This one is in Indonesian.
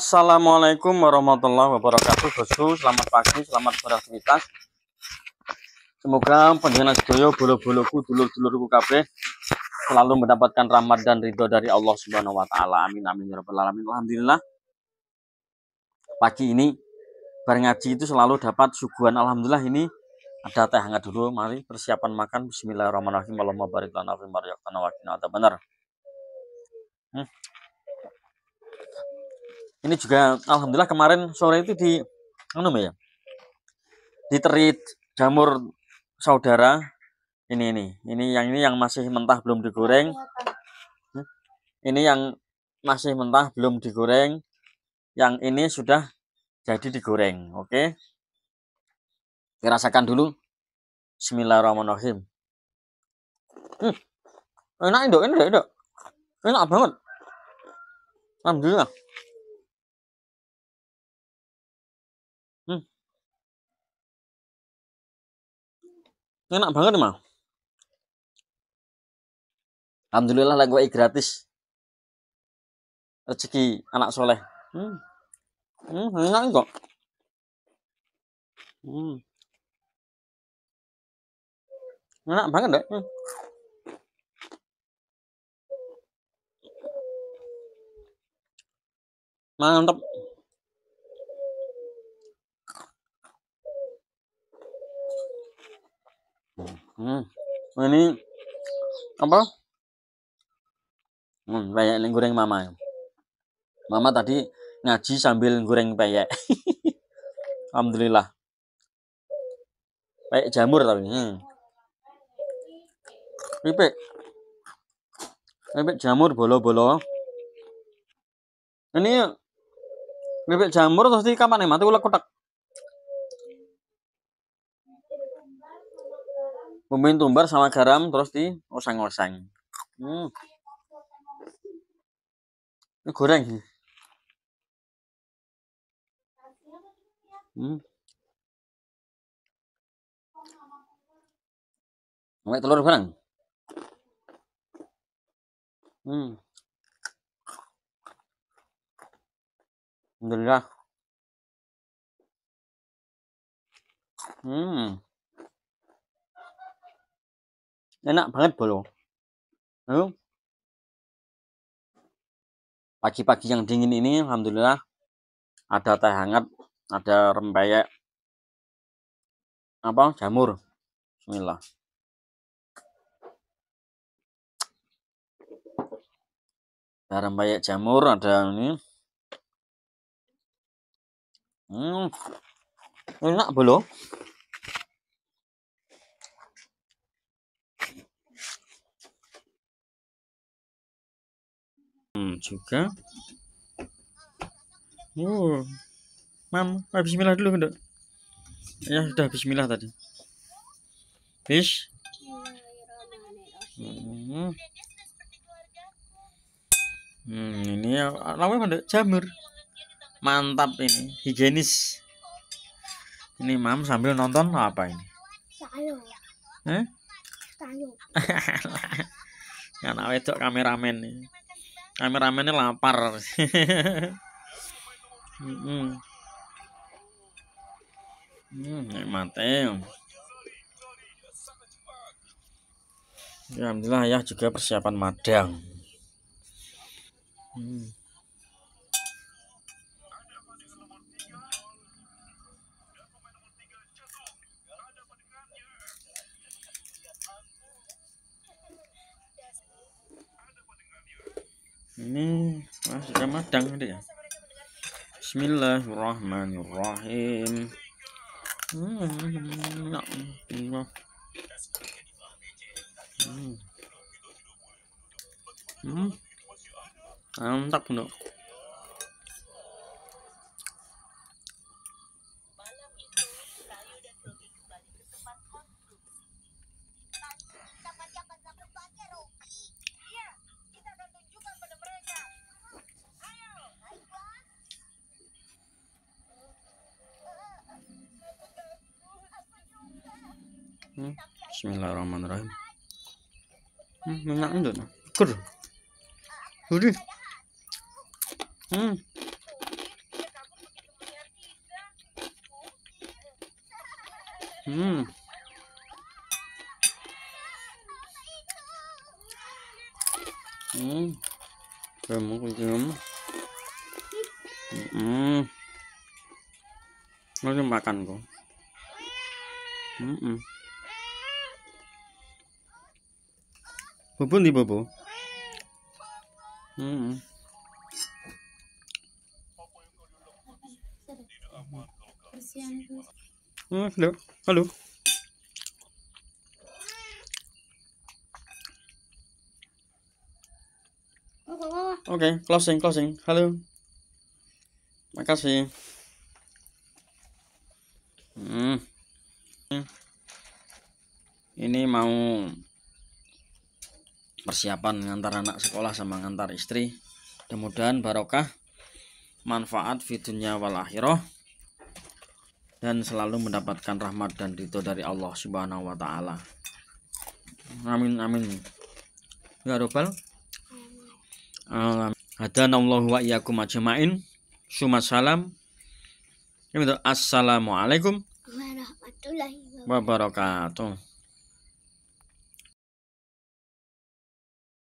Assalamualaikum warahmatullahi wabarakatuh Bosku, selamat pagi, selamat beraktivitas Semoga pendengar doyo bulu-buluku, dulur-dulurku KB Selalu mendapatkan rahmat dan ridho dari Allah Subhanahu Wa Taala. Amin, amin, ya Rabbal Alamin Alhamdulillah Pagi ini, berngaji itu selalu dapat suguhan Alhamdulillah ini Ada teh hangat dulu, mari persiapan makan Bismillahirrahmanirrahim Allahumma barik lana fi mariyakana wa ada benar hmm ini juga alhamdulillah kemarin sore itu di anu ya diterit jamur saudara ini ini ini yang ini yang masih mentah belum digoreng iya, ini yang masih mentah belum digoreng yang ini sudah jadi digoreng oke okay? dirasakan dulu Bismillahirrahmanirrahim hmm. enak indok enak indok enak banget Alhamdulillah Hmm. Enak banget, Mas. Alhamdulillah lagu ini gratis. Rezeki anak soleh. Hmm. Hmm, enak kok. Hmm. Enak banget deh. Hmm. Mantap. Hmm. Nah, ini apa? Hmm, peyek ning goreng mama. Mama tadi ngaji sambil goreng peyek. Alhamdulillah. Peyek jamur tapi. Hmm. Pipik. Pipik jamur bolo-bolo. Ini pipik jamur terus di kapan nih? Mati ulah kotak. bumbuin tumbar sama garam terus di osang-osang hmm. ini goreng hmm. Mau telur barang hmm. Alhamdulillah hmm enak banget bolo pagi-pagi yang dingin ini alhamdulillah ada teh hangat ada rempeyek apa jamur bismillah ada rempeyek jamur ada ini hmm enak belum hmm, juga wow oh, mam ah, bismillah dulu enggak ya sudah bismillah tadi bis hmm. hmm ini ya namanya pada jamur mantap ini higienis ini mam sambil nonton apa ini eh? Sayur. awet kok kameramen nih kameramennya lapar hmm. Hmm, ya, Alhamdulillah ya juga persiapan madang hmm. ini wah, sudah matang deh ya Bismillahirrahmanirrahim hmm, enak hmm. hmm. mantap benar Hmm, bismillahirrahmanirrahim. Hmm, minyak itu nah. Ker. Gurih. Hmm. Hmm. Hmm. Kamu kejam. Hmm. Masih makan kok. Hmm. -mm. Bubun di bubu. Hmm. Oh, halo. Halo. Oke, okay, closing, closing. Halo. Makasih. Hmm. Ini mau persiapan ngantar anak sekolah sama ngantar istri mudah-mudahan barokah manfaat fitunya wal akhirah dan selalu mendapatkan rahmat dan ridho dari Allah Subhanahu wa taala. Amin amin. Ya robbal alamin. Allah wa iyyakum ajmain. Suma salam. Assalamualaikum warahmatullahi wabarakatuh.